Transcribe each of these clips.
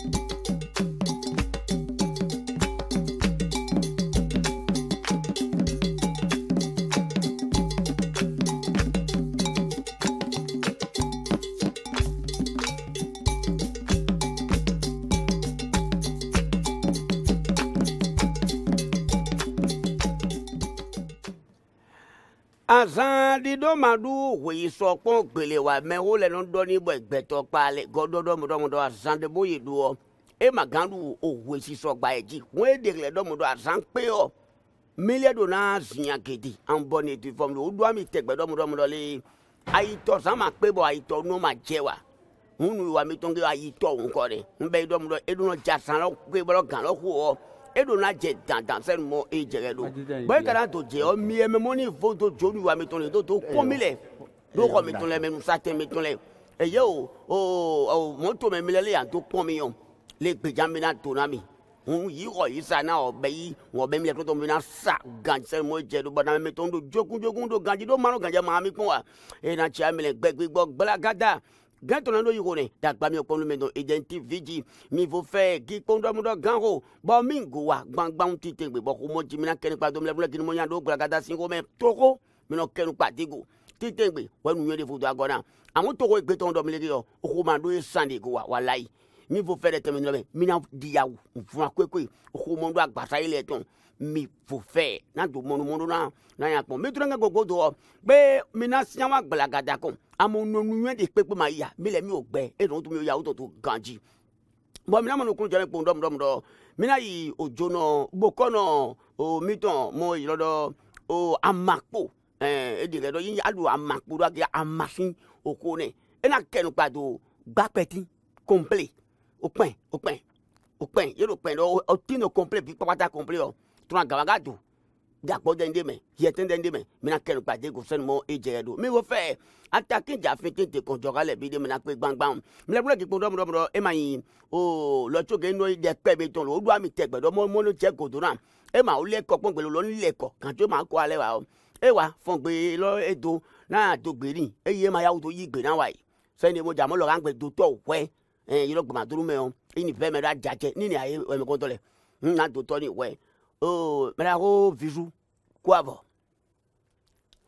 Thank you. azan dido madu wei sɔkpɔn gbele wa mɛ e wo le nu dɔɔni bɔ gbɛtɔ kpali gɔdɔdɔmɔdɔmɔdɔ azan de bo yi doɔ e ma gan do o wei sisɔ gba yi dzi wo e degle dɔmɔdɔ azan kpe yɔ miliɛ do na ziya gidi an bɔ ne ti fɔm do o do ami tɛgbɛ dɔmɔdɔmɔdɔ le ayitɔ zan ma kpe bɔ ayitɔ n'o ma jɛ wa ŋunu wa mi tɔn ke ayitɔ ŋkɔ de n bɛ yi dɔmɔdɔ e do na jasa lɔ kpe bɔ gan lɔ ko wɔ e donna jɛ dan dansɛn mɔ e jɛgɛ don bɔn e kana to jɛ ɔ miɛ mɛ mɔni fo to jo ni wa mi tɔn lɛ to to kɔmi lɛ do kɔ mi tɔn lɛ mɛ musa tɛ mi tɔn lɛ ɛ yɛ o o o mɔto mɛ milɛ le yan to kɔmi yɔ le gbèjà mi na to na mi n yi kɔ yi sa na ɔ bɛ yi wɔ bɛ milɛ tɔtɔ mi na sa gansɛn mɔ jɛ do bɔn mɛ tɔn do jokun jokun do ganji do manu ganjɛ maa mi kun wa e na tia milɛ gbɛgbɛgbɔ gbɛlagada gɛtɔnɔ do yiko ne dagba mi kpɔnu mi do identi viji mi fo fɛ gi kpɔndɔmudɔ ganko bɔn mi go wa gbangbanw ti te gbebɔ ko mɔ jimina kɛnɛ kpa domina bula kini mɔ nya do gbala ka taa sinko mɛ togo minɔ kɛnu kpa digo ti te gbe wɛnu yɛ de fo do agɔna amu togo gbetɔn dɔ miliki yɔ o ko ma do ye san de go wa walayi mi fo fɛ de tɛmɛ nɔfɛ mina diyawu nfunna koekoe o ko mɔ do agbasa yi lɛ tɔn mi fòfɛ n'a do mɔnumɔnu na n'a y'a kpɔn mi tora n ka gogo do wɔ pe mina siyanwa gbalagada kɔ amu nɔnuyɛ de kpekpe ma ya mi lɛ mi o gbɛ e dɔn tun mi ya o tɔ to ganji bɔn mina mɔnu kun jɔlen kpɔn dɔmdɔm dɔ mina yi o jona gbokɔnɔ o mitɔn mɔ yɔrɔ dɔ o amakpo ɛɛ eh, e de kɛ dɔ yi alu amakpo dɔ kɛ amasin o ko nɛ e na kɛnu kpa do gbapɛti kɔnpile o pɛn o pɛn o pɛn yɛlɛ o pɛn dɔ o ti n'o kɔnpile bi kpakpata kɔnpile yɔ trɔna gaba ka do de akpɔ dɛ ndé mɛ dɛ ndé mina kɛnu kpa de ko sɛnu mɔ e jɛyɛ do mi wo fɛ ata kinja fi tete kɔnjɔ ka lɛ bi de mina kpe gbangban mina wula kikpɔ dɔmɔ dɔmɔ dɔ e ma yin o lɔtsoge nɔ yi dɛ kpɛ bi tɔn o do ami tɛ gbɛdɔ mɔ mɔnu cɛ kodo na e ma o lɛ kɔ kpɔn gbɛlɛ o lɔ nu lɛ kɔ kanto ma kɔ alɛ wa o e wa fɔn gbe lɔ e do n'a do gbeli eye ma yawo do yi gbe na wa ye sɛni mo jamɔ lɔ ka gbɛ do tɔ wɛ ɛ yɔrɔ gbɛmaduru mɛ o e ni fɛn mɛ do a jajɛ ni ni a ye ɛmɛ n'a do tɔ ni wɛ oh mina go viju kwabo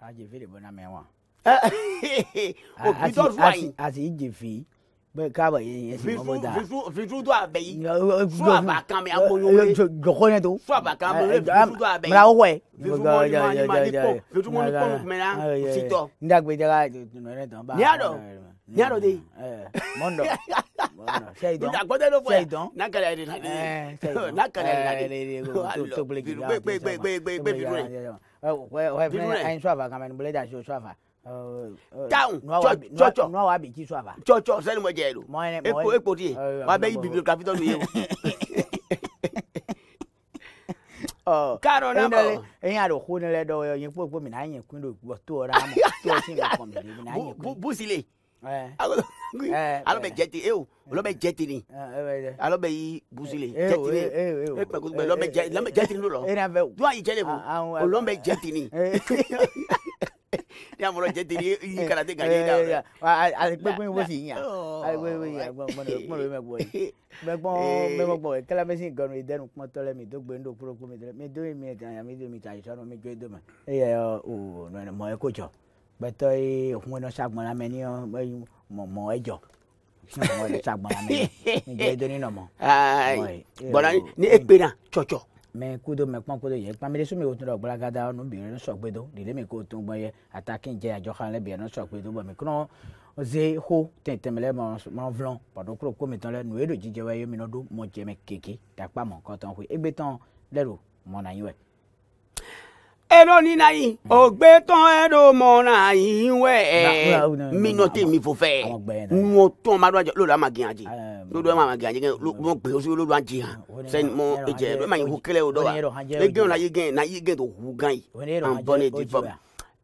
aje vile bona mewa òbítọ́ zu àyìn. a sì jẹ fi bẹẹ káàbọ̀ yẹn yẹn sì mọ́ bọ́ta. fizu fizu tó a bẹ yìí fún àbá kan mi an bọ yóò wé. jọkọ ne tó. fún àbá kan mi yóò fizu a bẹ yìí. mara wọ ẹ. fizu mọ ni ma ni ma ni pọ fizu mọ ni pọ mẹ na sitọ. n dàgbé jaga nọrẹ tán. ní ní àròdé yìí. mọ́ndọ̀ ṣe ìdán ṣe ìdán nàkàlẹ̀ ẹ̀rẹ̀ nàkàlẹ̀ ẹ̀rẹ̀ tó gbélé kìlá ọ̀hún gbé gbé gbé gbé gbé bìrù rẹ̀ bìrù rẹ̀ ayin sọ́ọ̀fà kan mẹ́rin bùlẹ́dà ṣe sọ́ọ̀fà. táwọn chọchọ nua wa bi kí sọ́ọ̀fà. chọchọ sẹ́ni mo jẹ́ ẹ̀rọ epo epo di yẹ wa bẹ́ẹ̀ yí bìbí kàfítọ́ mi yẹ o. káàrọ̀ náà bọ̀ ẹ̀yin àrò kó nílẹ̀ dọ̀ ẹ̀yin pọ̀ pọ̀ mi náà yẹn kún lò tó ọ̀rá mọ̀ tó ọ̀sìn lọ kọ̀ mi lè mi náà yẹn kún. bùsílẹ̀ alo bɛ jɛ ten e o olu bɛ jɛ ten de alo bɛ yi busi le jɛ ten de e pɛ kutu bɛ lɔn bɛ jɛ lɔn bɛ jɛ ten de lɔ du ayi jɛ de ko o lɔn bɛ jɛ ten de ní àmọ́ jẹ́ tèmi yí karate gàdé dà rẹ̀. àgbẹ̀gbọ́n wo sì yàn àgbẹ̀gbọ́n wo yàn gbọ́n gbọ́n ló mẹ́gbọ́n yìí mẹ́gbọ́n mẹ́gbọ́n yìí kálámẹ́sì ganu ìdẹ́nu kumọ́ tọ́lẹ̀ mi tó gbé ndó kúrò kú mi tẹ́lẹ̀ mi dó mi tàn yà mi dó mi tàn yà sọ́nù mi jó dó ma. ẹ yẹ ọ ọ mọ ẹ kó jọ bẹtọ ye ohun ẹnọ sagbọn lamẹ ni mọmọ ẹjọ mọmọ ẹjọ sagbọn lamẹ ni jẹ edo nínú mọ. bọ̀dá ni e pe na tsɔtsɔ. mɛ kudo mɛ kpɔn kudo yɛ kpamire sumi wotun dɔ gbalagada nu biiru nu sɔgbedo dede mi ko tun gbɔ yɛ ataki jɛ adzɔkan lɛ biiru nu sɔgbedo bɔ mi kɔnɔ ze xo tɛntɛn lɛ mɔvlɔ pɔtɔ kuro komi tɔn lɛ nu edo jijɛ wɛ yɛ mi nɔ do mɔdze mɛ ero ni na yin ogbe ton ero mo na yin we mi no mi fo fe won ton ma do ajo lo la ma gian ji lo do ma ma gian ji lo mo e je lo ma yin ho kele wa le gen na yin gen na yin gen hu gan yi an bone di fo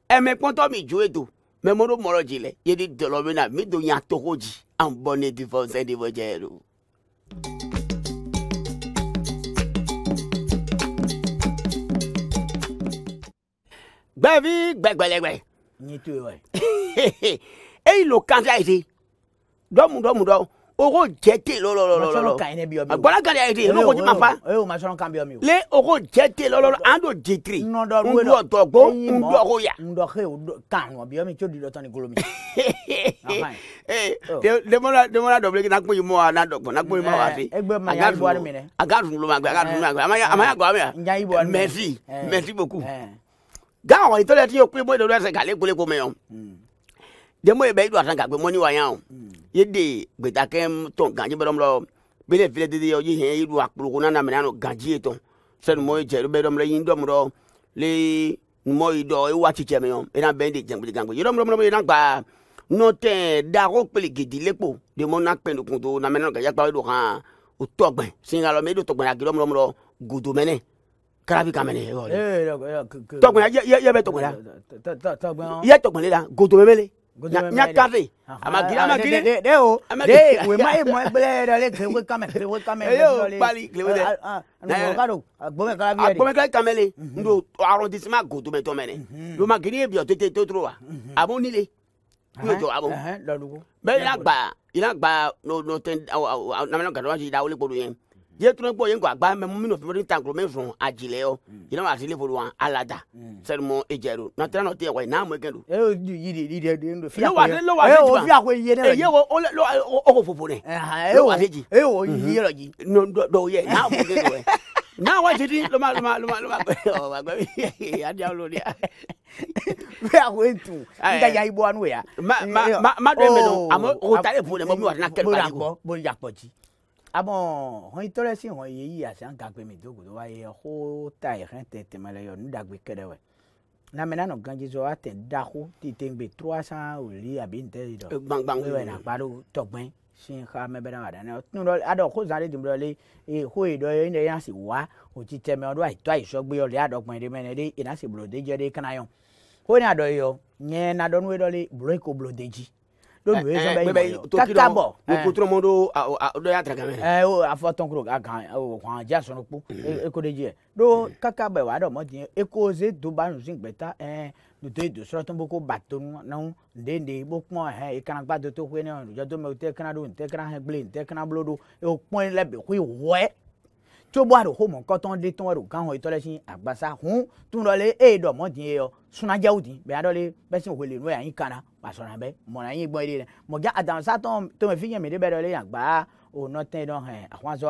e me pon to mi ju edo me mo ro mo ro jile ye di dolo mi na mi do yan to ko ji an bone di fo se di fo je ro gbẹ̀bí gbẹ̀gbẹ̀lẹ̀gbẹ̀. nye to ye wa. eyi lo kanta yi te dɔmu dɔmu dɔ o ko jɛ te lɔlɔlɔlɔ. masɔrɔ kan ne bi yɔ mi o. gbala kan yi te n'o ko ti ma fa. o y'o masɔrɔ kan bi yɔ mi o. le o ko jɛ te lɔlɔlɔ an t'o je tiri. nɔdɔ wele ndɔ tɔ ko ndɔ ko ya. ndɔ ke o kan wɔ bi yɔ mi tso di dɔ tɔ ni golo mi. ee demola demola dɔ bile k'i na kun yi mɔ wa n'a dɔ gbɔ n'a kun yi mɔ wa se. egbe ma ya ibu wari minɛ. a ka dunu lomagbe a ka dunu lomagbe a ma ya gɔ a ma ya. mɛsi mɛsi boku gawo itole ti okwe bo do se kale kule ko meyo mm. de mo ebe idwa tan ka pe mo ni wa yan o mm. ye de gbeta kem ton ganji be lo bele file de yo yi hen iru apuru na na me na no ganji eton se mo e jeru be dom lo yin dom ro le mo ido e wa ti che meyo e na de jengbe gango ye dom ro mo ye na gba no te da gidi lepo de mo na pe ndukun to na me na ga ya pa kan o togben sin ga lo me do togben agiro karabi kan mɛnɛ ekɔli tɔgbɔn yɛ bɛ tɔgbɔn la yɛ eh, eh, tɔgbɔn la godobe mele nya kafe a ma giri a ma giri de de o de o ma ye mɔɛ gbɛlɛ yɛrɛ le kerewe kamɛ kerewe kamɛ e y'o kpali kerewe dɛ ah, ah, ah, nɔgɔkaro eh, a gbɔmɛ kala bi yɛrɛ a gbɔmɛ kala kamɛ le mhm. n do arrondissement godobe tɔ mɛnɛ mhm. lo ma giri ye bi o tete to toro wa mhm. a b'o ni le n y'o jɔ a b'o mɛ ina gba ina gba n'o n'o tɛ namina garibuya si da wuli kpolu ye ye tuna gbɔ ye ŋgɔ agba mɛ minnu fi fi tankuro mɛ zɔn a jilɛ yɔ yɛlɛ ma a sili foro wa ala da sɛnumɔ e jɛ do n'o tɛ n'o tɛ yɛ wa n'a mɔ gɛn do. e y'o di yiri di dɛ den do fiya ko ye e y'o fiya ko ye ne la ji e y'o o ko fofo ne e y'o ale ji e y'o yi yɔrɔ ji dɔw ye n'a mɔ gɛn do yɛ n'a wa jidi loma loma loma loma ɔ wa gbɛ mi a di aw lori a. fiya ko e tun n ka ya i bɔ an n'o ya. ma ma ma dɔ in bɛ dɔn a ma o ta de bo ne ma min wa a tɛna kɛlɛ ba ye ko abo hõn tore si hõn ye yi asi an gagbe mi dogo do wa ye ho ta ye hẽn tẽn tẽma le yɔ nudagbe ke ɖe wɛ na mɛ nanɔ gãdzi zɔ wa tɛ da ko ti tɛ gbe trois cent oli abi n tɛ yi dɔ gbangban wɛ na gba do tɔgbɛn si xa mɛ bɛ na wa da ne tun dɔ adɔ ko zan de dun dɔ le ee ho yi dɔ ye ne yan si wa o ti tɛ o do ayi tɔ ayi sɔgbe yɔ le a dɔ gbɛn de mɛ ne de ina si bulo de jɛ de kana yɔ ho ne adɔ yɔ nyɛ nadɔnu yɛ dɔ le lónìí wei sɔn bɛ yi mɔ kaka bɔ. wotoro mɔ do dɔ y'a tɛrɛ kɛmɛ. ɛɛ o a fɔ tɔnkuro a gan o kɔn a diya sɔnna kpo eko de jɛ do kaka bɛ wa dɔ mɔ tiɲɛ eko ze do ba nusin gbɛta ɛɛ dodo do sɔrɔtɔn bɛ ko ba tonu n'anw ndende bó kpɔn hɛ ikana gba do to koe ne ɔn jɔ do mɛ o tɛ kana do n tɛ kana hɛ gbile n tɛ kana bolo do o kpɔn lɛ bɛ koe wɔɛ tobɔaɖo xɔmɔ kɔtɔn de tɔn ɖo gãwɔ yitɔ le si agbasa hun tun dɔ le eye dɔ mɔ di ye yɔ sunadzawo di bɛ aɖɔ le bɛ si wòle nu yanyi kana basɔna bɛ mɔna yi gbɔ yi de mɔdza adamusa tɔn tome fi nye mi de bɛ dɔ le agba o nɔtɛ dɔn hɛ ahwazɔ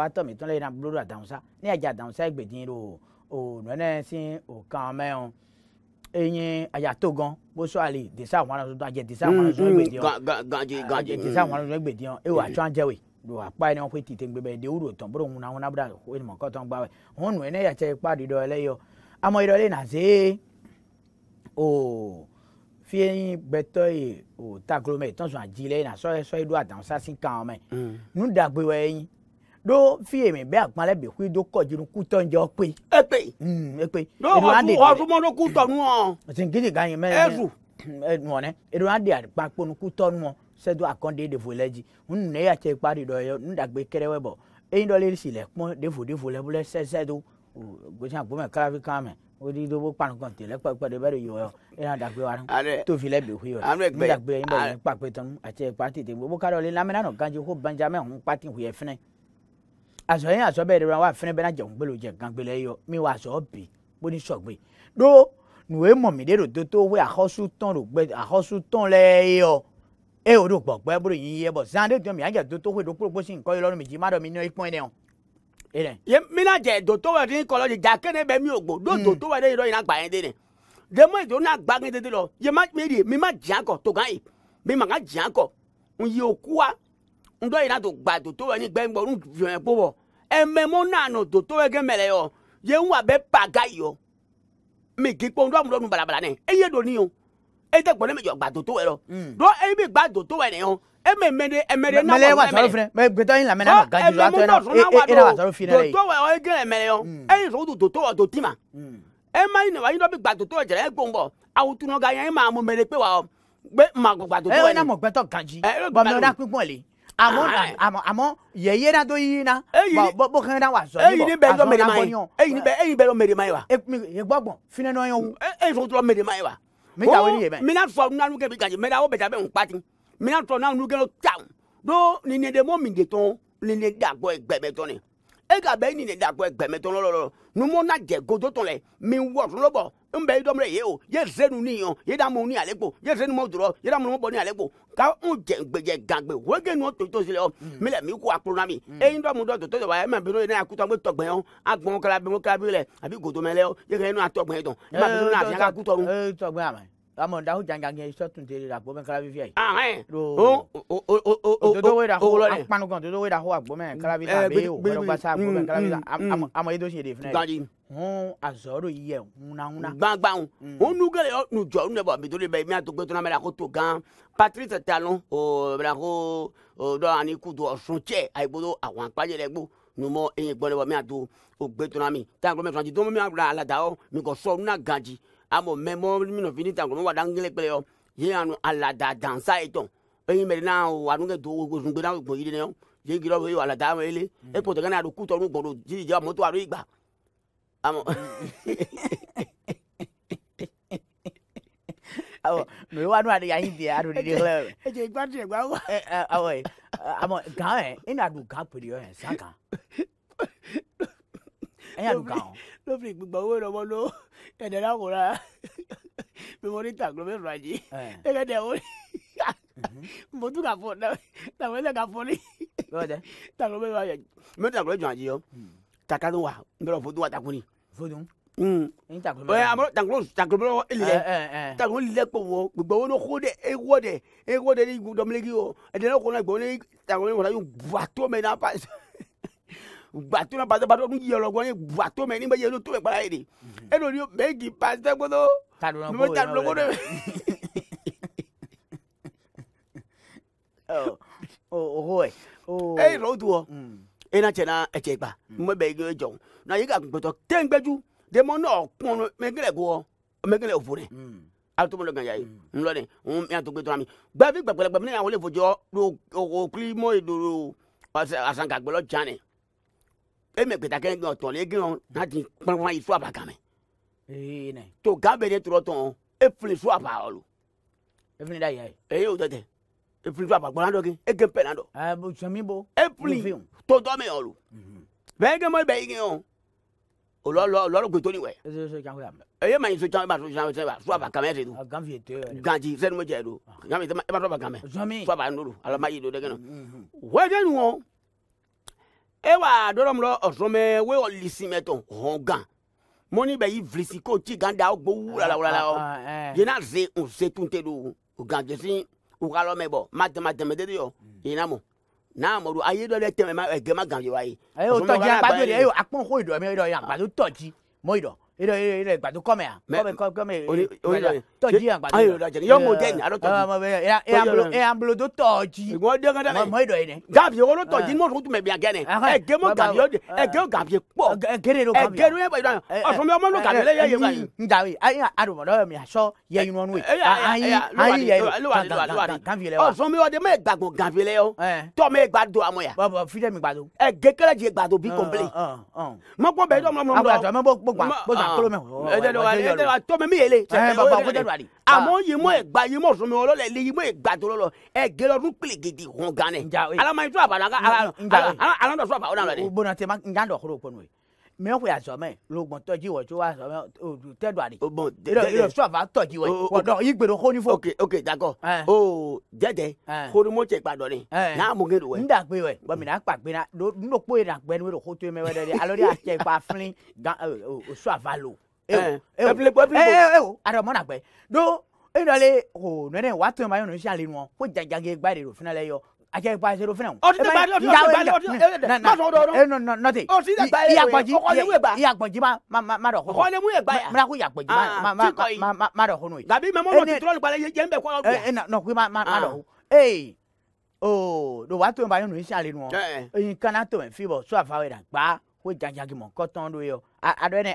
do akpa ne ɔkɔ tete gbɛ bɛ dewu do tɔn boro ŋuna ŋuna bra ko ne ma kɔ tɔn gba wɛ hɔn nu ne yatsɛ kpa di dɔ lɛ yɔ amɔ yi dɔ le na zee o fie yi gbɛtɔ yi o taklo mɛ tɔn sɔn a dzi lɛ na sɔyɛ sɔyɛ do adan sasi kan mɛ mm. nu dagbe wɛ yi do fie mi bɛ akpa lɛ kui do kɔdzi nu kutɔ ŋdze ɔkpe. ekpe mm, ekpe do ɔtumɔ do kutɔ nuɔ. zingidi ganyi mɛ ɛzu nuɔ nɛ edo adi akpa kponu kutɔ nuɔ sɛdo akɔnde devo lɛ dzi ŋun ne ya tse kpa ɖi dɔ yɔ nuɖagbe kɛrɛ wɛ bɔ eyin dɔ le si lɛ kpɔn devo devo lɛ bo lɛ sɛsɛdo gosia gbome kalafi kan mɛ o di do bo kpanu kɔnte lɛ kpɛkpɛ de bɛ e e de yɔ yɔ eyina dagbe wa tovi lɛ bi hui yɔ nuɖagbe yin bɛ yɛ kpakpe tɔnu atse kpa tete bo boka dɔ le lamina nɔ ganji ko benjamin ŋun kpa ti hui yɛ fɛnɛ azɔ yin azɔ bɛ de wa fɛnɛ bɛ na jɛ ŋgbelo jɛ de do e o do kpɔ kpɛ bolo yi yɛ bɔ zan de tun mi anja do to ko do kpolo kposi nkɔ yɔrɔ mi dzi ma dɔ mi nɔ ikpɔn dɛ o ene. ye mina jɛ doto wɛ ni kɔlɔ de ja kɛnɛ bɛ mi o gbɔ do doto wɛ de yɔrɔ yina gba yɛn de ne de yi do na gba yɛn de de lɔ ye ma mi de mi ma diya kɔ to gan ye mi ma ka diya kɔ n yi o kuwa n dɔ yina do gba doto wɛ ni gbɛ gbɔ n fiɲɛ kpo bɔ ɛmɛ mo na nɔ doto wɛ gɛ mɛlɛ yɔ ye n wa bɛ pa ga yi yɔ mi gi kpɔ n dɔ mu dɔ nu balabala nɛ eye do ni yɔ ete gbɔdɔ mm. e mi jɔ e e gbado to wɛ lɔ do eyi bi gbado to wɛ ne yɔ eme mede emede na wɔ mɛmɛ mɛlɛ mɛ gbɛtɔ yin lamɛnna ma gaju la atɔ yin na e na wasɔrɔ fi ne ye to wɛ o ye gɛlɛ mɛlɛ yɔ eyi sɔgɔ do to wɔ do ti ma mm. ema yi na wa yin dɔ bi gbado to wɔ jɛrɛ e gbɔn bɔ awo tunu ka yan e ma mo mɛlɛ pe wa gbɛ ma gbado to wɛ ne. ɛ ɛ na mɔ gbɛtɔ gaji bɔnmɛ na kpekun le àmọ́ àmọ́ àmọ́ yẹ̀yẹ́ náà tó yí ná bó kàn náà wà sọ yìí bọ̀ ẹ̀yin bẹ́ẹ̀ lọ mẹ̀rẹ̀ máa yẹn ẹ̀yin bẹ́ẹ̀ lọ mẹ̀rẹ̀ máa yẹn wa. ẹ gbọ́gbọ̀n fínẹ́ náà yẹn wù. ẹ ẹ sọ tó lọ mẹ̀rẹ̀ máa yẹn wa mi oh, ta wele ye mɛ. mina fɔ nanu kɛ bi gaji mɛ awo bɛta bɛ n kpati mina tɔ nanu kɛ o taw do nine de mi de tɔn nine gbɛbɛ tɔn ne ega bɛ ni ne da kɔ gbɛmɛ tɔn lɔlɔ numu na jɛ godo tɔn lɛ mi wɔ tɔn lɔbɔ n bɛ idɔmrɛ ye o ye zenu ni yɔn ye da mu ni ale ko ye zenu mɔ dɔrɔ ye da mu bɔ ni ale ko ka n jɛ gbɛjɛ gagbe wege nu to to si o mi lɛ mi ko akoro na mi mm. eyi dɔ mu dɔ to to dɔ e bi n'o ye ne akutu agbe tɔgbɛn yɔ agbɔn kala bi mo kala bi lɛ a e bi godo mɛ lɛ yɛ kɛ n'o atɔgbɛn yɛ tɔn ɛmɛ bi na fiɲɛ amọ̀dá ah, eh. ó jàǹjà yẹn sọ́tún tèrè rà gbọ́mẹ́ kálábí fíà yìí. ahẹ́n o o o o o dodo wẹ́rẹ́ àhó apanugan dodo wẹ́rẹ́ àhó àgbọ́mẹ́ kálábí fíà bẹ́ẹ̀ o wẹ́rẹ́ gbàsá àgbọ́mẹ́ kálábí fíà amọ̀ yìí tó ṣe èdè fúnẹ̀. gbadi hun azɔro yiyɛ hunahuna. gbangba hun hun nugele nujɔ nubɔ bitoli bɛ mi ato gbɛtɔn mɛra ko to gan patrice talon o mɛra ko o dɔn ani kutu ɔsun cɛ ayi bolo àwọn akpajɛ rɛ gbó numɔ eyin gbɔdɔ bɔ mi ato o gbɛtɔn mi tàgbɔn mɛ fana ti tó mi mi ala da ɔ mi kò sɔ nuna gan di amo memo mino fini tango mo wadangile pele yo ye anu ala da dansa eton eyin meri na o anu ke do ogun gbe na ogun yide ne o ye giro yo ala da mo ele e mm. poto kana ru kuto ru gboro ji ja moto to aru igba amo awo mɛ wa nu adi ya yin bia adu didi lɛ. e jɛ igba tiɲɛ gba wa. ɛ awɔ amɔ gan yɛ e na du gan pere yɔ yɛ san gan. ɛ du gan o. lóbìnrin gbogbo owó rẹ wọn lọ tẹ̀dẹ̀ láwòrán mímọ́rí tàgbọ́n mi rà jí ẹ̀kẹ́ tẹ̀ wọ́n mo tún kà fọ́ tàgbọ́n ẹ̀sẹ̀ kà fọ́ ní. tàgbọ́n mi rà jí. mi ò tàgbọ́n jọ àjí yọ tàkà ló wà n bẹ̀rẹ̀ fọdún wa takun ni. fọdún. Hmm. ẹ amọ tàgbọ́n tàgbọ́n lọ ilẹ̀ tàgbọ́n lilẹ̀ pọ̀ wọ gbogbo wọn kó dẹ ewọ́ dẹ ewọ́ dẹ ní dọ́mílẹ́kì yọ ẹ̀dẹ̀ náà kọ́nà gbọ́n ní tàgbọ́n wọn yóò bu àtọ́ mẹ́ náà pàṣẹ gbàtọ́ náà pàṣẹ pàṣẹ ọdún yìí ọlọ́gbọ́n yẹn bu àtọ́ mẹ́ nígbà yẹn ló tó mẹ́ kpara yẹn de ẹlòmí bẹ́ẹ̀ kì í pa sẹ́gbọ́dọ́ mímọ́ tàdúrógbọ́dọ́ ohoe eyi lɔ doɔ ena tse na etse gba mm. mo bɛ ye jɔn na yi ka gbɛtɔ tɛngbɛju demo nɔ kpɔnu mɛgɛlɛ goɔ mɛgɛlɛ o fone mm. a tó mo lɔ ganya ye mm. n lɔ de n yà tó gbɛtɔ mi gbavi gbagbɛlɛ gbavi ne yà wọlé fojɔ do o kuli mɔ yi do asankagbɛlɔ jan ne e mɛ gbɛta kɛ ŋa tɔn ne gɛn na ti kpɔnkpɔn yi fo a ba kan mɛ ine to gan bɛ de tɔrɔ tɔn e fili su a olu. e fili da yɛ e ye. ee o tɛ tɛ e fili su e a ba gbɔna dɔ kɛ e gɛn pɛna dɔ. ɛɛ bɔn sɛmi bɔ. e fili to mi olu. bɛn gɛn mɔri bɛ yi gɛn o olɔ lɔ lɔri gbɛtɔ ni wɛ. E, e ye so jango yan bɛ. e ye maa yi so jango e b'a so jango sɛbɛn su a ba kamɛ de do. a gan fi ye te yɛrɛ. ganji sɛni mo jɛ do ah. gan fi e b'a dɔn ba gan sɔmi. su a ba ala ma yi do dɛgɛ nɔ. wɛjɛ mɔni bɛ yi vilisi k'o ci gan da o gbɔ wula la wula la o ah, ah, eh. yena ze o se tun tɛ do o gan jɛsi o ka lɔ mɛ bɔ ma tɛmɛ tɛmɛ tɛ de yɔ mm. yena mo n'a mɔdu a ye dɔ de ma e gɛn ma gan ye wa ye. ayi eh, o tɔji a kpadu de e y'o a kpɔn ko yi dɔ mɛ e dɔ yan kpadu tɔji mɔ ilé ilé ilé ìgbà tó kọ́mẹ̀ à kọ́mẹ̀ kọ́mẹ̀ tọ́jú yàn gbàdúrà. ayo lajẹ yọ mọ dẹni arọ tọ́jú. ẹ ambolo tó tọ́jú. ìwọ dé kan dábẹ́. mọ ìdọ̀ yìí dẹ. gàbí owó ló tọ́jú mọ̀ tó tún bẹ̀ bí agẹ́nẹ̀. ẹ gé mọ gàbí ó ẹ gé gàbí pọ̀. ẹ gẹ́rẹ́ ló gàbí. ẹ gẹ́rẹ́ ló gàbí. ọ̀sán mi ọmọ ló gàbí lẹ́yẹ yẹn báyìí. n dàbí ayi adùnmọ̀dọ́ yẹn mi àṣọ yẹ inú ọ̀nù ọ̀sán mi ọdẹ mẹ gbàgbọ́ gàbí lẹ́yọ tọ́ mẹ gbàdọ̀ àmọ́ yà. fídẹ́ mi gbàdọ̀. ẹ gẹ́kẹ́rẹ́ jẹ gbàdọ̀ bí kọ̀m̀pilẹ̀. mọ́kọ́ bẹ́ẹ̀ dọ́ mọ́ mọ́ mọ́. Ah. tɔmɛ mi yele eh, ah. àmọ́ yìí mọ́ ẹ̀gbá yìí mọ́ sọmi ọlọ́lẹ̀ lé yìí mọ́ ẹ̀gbá tó lọ́lọ́ ẹ̀ gẹ́lẹ́ ọdún pèlè gidi hàn gan ni alamayitó àbàdàn alandọ̀sọ àbàdàn lọ́dẹ. o bọ́nà tẹ ma n gán dọ̀ kúrò pọ̀ nù yìí mɛ wɛ azɔmɛ lɔgbɔn tɔji wɔ tso wa o tɛ do ali. bon dɛdɛ yɔrɔ sɔfa tɔji wɔ wɔ dɔn i gbèrò hóni fɔ. ok ok d'accord o dɛdɛ hónimɔ cɛ gba dɔɔni n'a mun kɛ do wɛ. n da gbe wɛ bɔn mina kpa gbe na n do kpo ye na gbɛ ni ko to ye mɛ wɛrɛ de alors y'a cɛ kpa filin gan o sɔfa lo. ɛ ɛ ɛ adamɔ na gbɛ do e nalen o nɔ ajẹ́ ipa ìṣeré fúnra wọn. ọtí dàgbà ọtí dàgbà ọtí dàgbà ọtí dàgbà nọtì. ọtí dàgbà ìyàgbọ̀njì ìyàgbọ̀njì má dọ̀ kó. ọkọ lemu ẹgbà yà. mìíràn kó ìyàgbọ̀njì má dọ̀ kó nù. tàbí mẹ́mọ́ lọ tìtúrọ̀ lùpàlẹ̀ yẹn bẹ̀ kọ́ ọgbà. nọ kó má dọ̀ kó. ee o do wa tó ń bá yín nù í sàlẹ̀ eh, eh. nù ọ. ẹyin kana tó ń fi bọ̀ sọ àfàwẹ̀ dà gbá kó jajagi mọ̀ kọ́ tán lóye ọ. adọ́ ẹni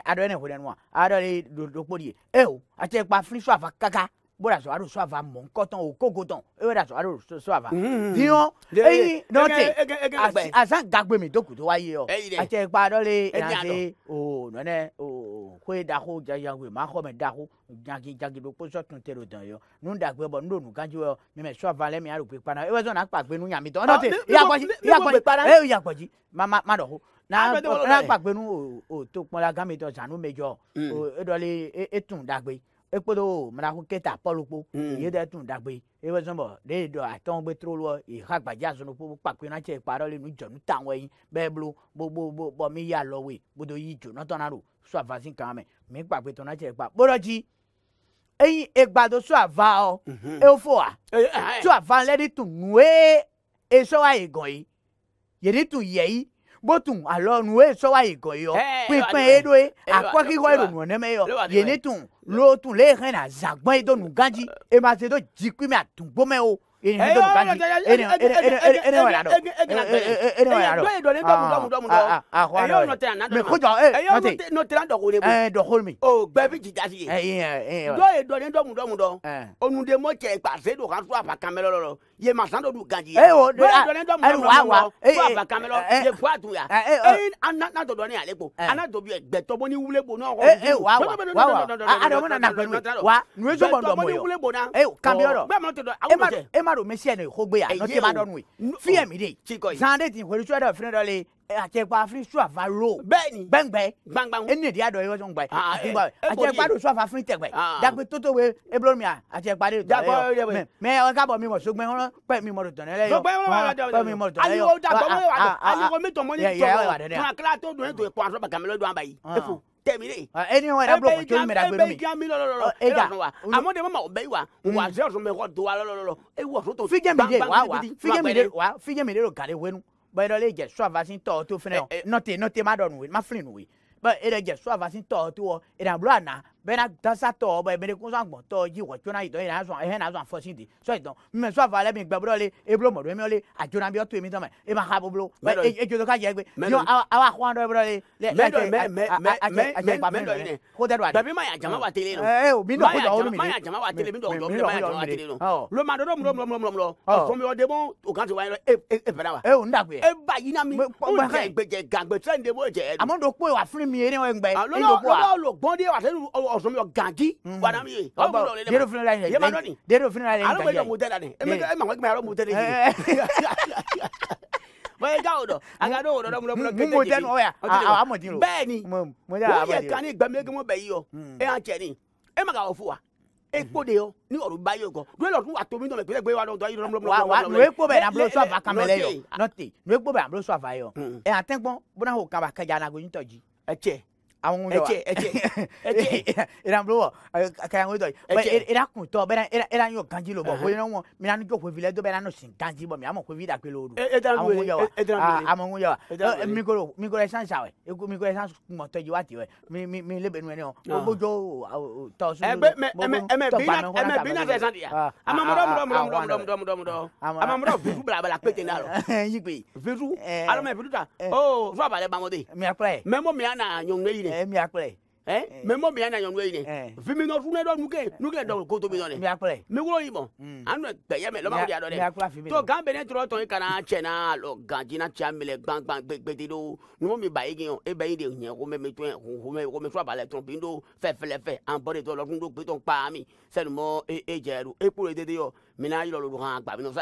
adọ́ bora zwaro swava monkoton okogoton bora zwaro swava diyan eyin nọtẹ asan gagbe mi doku to wa ye ọ àti ẹgba dọle yanse o nọnẹ o koe dako jajagoe ma xɔmɛ dako jagi jagi do kposɔ tun tẹ do dàn yọ nu dagbe bɔ nu do nu ganji wɔ mɛmɛ swava lɛ mi alo pe kpana ewé zɔn na kpagbe nu yami tɔ nɔtẹ iyagbɔji iyagbɔji ee iyagbɔji ma ma ma dɔ ko na na kpagbe nu o o to kpɔn la gami tɔ zanu mejɔ o mm. edɔle etun dagbe ekpedo mrakun keta pɔlukpo yi de tun dagbe ebe sɔnbɔ de do atɔn gbe tro lɔ iha gbadza sɔnnu po kpakpe na tse kparɔ le nu jɔnu ta wɔ bolo bo bo mi ya lɔ we bodo yi dzo nɔtɔ na do sɔ avasi kan mɛ mi kpakpe tɔ na tse kpa kpɔdɔ dzi egbado sɔ ava ɔ efo wa sɔ ava lɛ de tun nue wa ye gɔn ye yɛ de tun yɛ botum alɔnu e sɔwa yi gɔyɔ pínpín eɖo ye akɔkikɔ yi ɖonu ɔnɛmɛ yɔ yenetun lotun le hɛn na zagbɔn yi do nu ganji ema se do dzikui mi atugbome o eni hɛn do nu ganji eni eni eni wɔ yadɔ eni wɔ yadɔ ahɔ anɔ ye mɛ ko jɔ ee nɔtɛ nɔtɛ dɔgɔ de bo ɛɛ dɔgɔ mi o bɛɛ bi jija si ye dɔ ye dɔ ni dɔmudɔmudɔ onudemɔ cɛ gbase do kan to a fa kamɛlɛ lɔlɔ ye masando du ganji eh, oh, eh, eh, ye bẹẹ dọlen dọ mọmọ mọmọ fún abakamẹlọ ye fún atuya ee ana dọdọ ni ale ko ana dọbi ẹ e gbẹtọbọ ni wule bona ọkọ ju wa wa wa adamu nana pẹ̀lú ye wa nu ye sọgbọn dọ mọ ye ee kanbiya dọ bẹẹ ma tọ dọ awo tẹ e ma don mesi yẹn oh, de ko gbe yan n'o tẹ ma dọn n'o ye fiyẹ mi de zan de ti hori tọ dọ fiyẹ dọ le àjẹpà fún suafa ro. bẹ́ẹ̀ni gbẹngbẹ gbangba eni èdè àdó yọjọ ngbà yìí àjẹpà do suafa fún tẹgbẹ dàgbé tótó we ebúlọ mi de tọrẹ yọ mẹ ẹ kábọ mi mọ sọgbẹ wọn pẹ mi mọ do tọrẹ lẹ yọ mi mọ do tọrẹ yọ aliwo mi tọmọ ni tọmọ fún tẹmire. ẹni wọn yẹrẹ bulọkọ tó mẹra gbẹrù mi. ẹbẹ jami lọlọlọ ẹ yàtọ̀ wa àmọ́ de mama ọbẹ wa wa zẹrọ sọmọ ẹkọ tó wa lọlọlọ ẹ wọ sọtọ. fijẹ mi de wa wa fijẹ mi de wa fijẹ mi de do gari wẹnu bɔyɔrɔ le jɛ suavasi tɔ to fɛnɛ nɔte nɔte ma dɔn nu we ma fili nu we bɔn e de jɛ suavasi tɔ to wɔ e de aburo ana bena dasa tɔ bɛ mɛ de kɔnsɔn gbɔn tɔ ji wɔ tsona yi tɔ yi na sɔn ehe na sɔn afɔsi di sɔyi tɔ mɛ sɔ afa lɛ mi gbɛbolo le ebolo mɔdo mi le atsona bi ɔtɔ mi tɔ mɛ ema ha bolo mɛ edzodo ka jɛ gbe yɔ awa xɔ dɔ bolo le lɛ ɛtɛ ɛtɛ ɛtɛ gba mi nɔ ko tɛ do a de. dabi ma ya jama wa tele nɔ ɛɛ o mi nɔ ko jɔ o ɔsɔmi ganji wanami ye. ɔbɔ dero fana la yin dɛ yɛma dɔɔni dero fana la yin ganji. ala ko e ka mun tɛ la dɛ e ma ko kɛmɛ ala mun tɛ de ye. bɔn e ka o dɔn a ka dɔn o dɔn mun mun mun tɛ nɔgɔya a a mɔ di o. bɛɛni mun yɛ kan ni gbɛmɛgbɛmɔ bɛɛ yi yɔ e y'an cɛ ni e ma k'a fɔ wa ekpo de yɔ ni ɔlu ba yɔ kɔ n'o yɛrɛ tun wa tomi dɔ mɛ gbɛdɛgbɛ wa dɔn ayi lɔmɔlɔmɔ lɔmɔlɔmɔ wa n'o ekpo bɛ n'abolo sɔ afa kan yɔ n'o tɛ ekpo bɛ n'abolo sɔ afa yɔ ɛ a gbɔn bɔnna kaba kɛja n'a tɔ ji. ɛ cɛ àwọn ohun ẹ̀jẹ̀ ẹ̀jẹ̀ ẹ̀jẹ̀ ìrànlọ́wọ́ kẹyàn wọ́n dọ̀ yìí ìràkùn tọ́ bẹ́ẹ̀ ẹ̀rà yóò ganji lọ bọ̀ wọ́n wọn mi náà níjọ́ kófìlẹ̀ tó bẹ́ẹ̀ náà sì ganji bọ̀ mi àmọ́ kófì dà pé lóru àwọn ohun yà wá àwọn ohun yà wá mikoro mikoro ẹ̀sán sàwẹ̀ mikoro ẹ̀sán mọ̀ tọ́jú wá tiwẹ̀ mi mi lébè nu ẹni o gbójó tọ́ sunu ẹmẹ bí náà sẹ̀sán di yà amamudọ mudọ mudọ mudọ miakplɛ mɛ mɔ mi yana nyɔnu yi ne fi mi nɔ funu dɔ nuke nuke dɔ ko tobi dɔ ne miakplɛ mi wolo yi mɔ anu gbɛyɛ mɛ lɔba kudiya dɔ dɛ to gan bɛ ne tɔrɔ tɔn yi kana tiɲɛ na lɔ gan jina tia milɛ gbangban gbɛgbɛdi do numu mi ba yi gɛn e bɛ yi de ɲɛ ko mɛ mi tɔn ko mɛ ko mɛ fura b'a la tɔn bi do fɛfɛlɛfɛ an bɔ de tɔ lɔtun do gbɛtɔn kpaa mi sɛni mɔ e e jɛ do e kuro de de yɔ mina yɔrɔ lolo kan gba mi nɔ sa.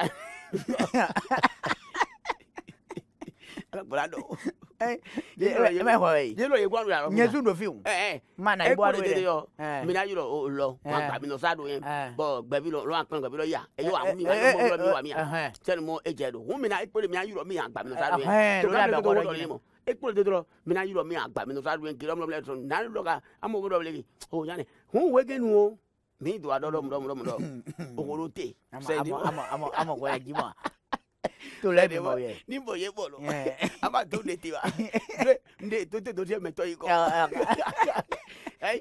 ala bɔra dɔn ẹ mẹ hɔ yi. yelo ye gbɔdɔ yàrá mi na. ɲɛsu dɔ fi o. ɛɛ mana i bɔ a lóye dɛ. mina yi lɔ o lɔ wa gbabi lɔ sadu ye bɔn gbabi lɔ lɔ akpɛn gbabi lɔ ya eyi wa mi wa mi wa mi wa mi ya sani mo e jɛ do hun mina ekpele mina yi lɔ mi ya gbabi lɔ sadu ye. tɔgɔ yɛrɛ bɛ kɔrɔ jɔ ne mɔ ekpele de dɔrɔn mina yi lɔ mi ya gbabi lɔ sadu ye kiri ɔmɔ lɔ sɔrɔ naani lɔ ka amu wo dɔ wele ki o yanni hun wege nu o mi do a dɔ dɔ mu dɔ mu dɔ mu dɔ o wolo te. amɔ amɔ amɔ amɔ kɔɲɔ ji ma tolɛbi mɔ yɛ ni mɔ ye bɔlɔ an b'a to de ti wa nde to te to te mɛ tɔ yi kɔ ayi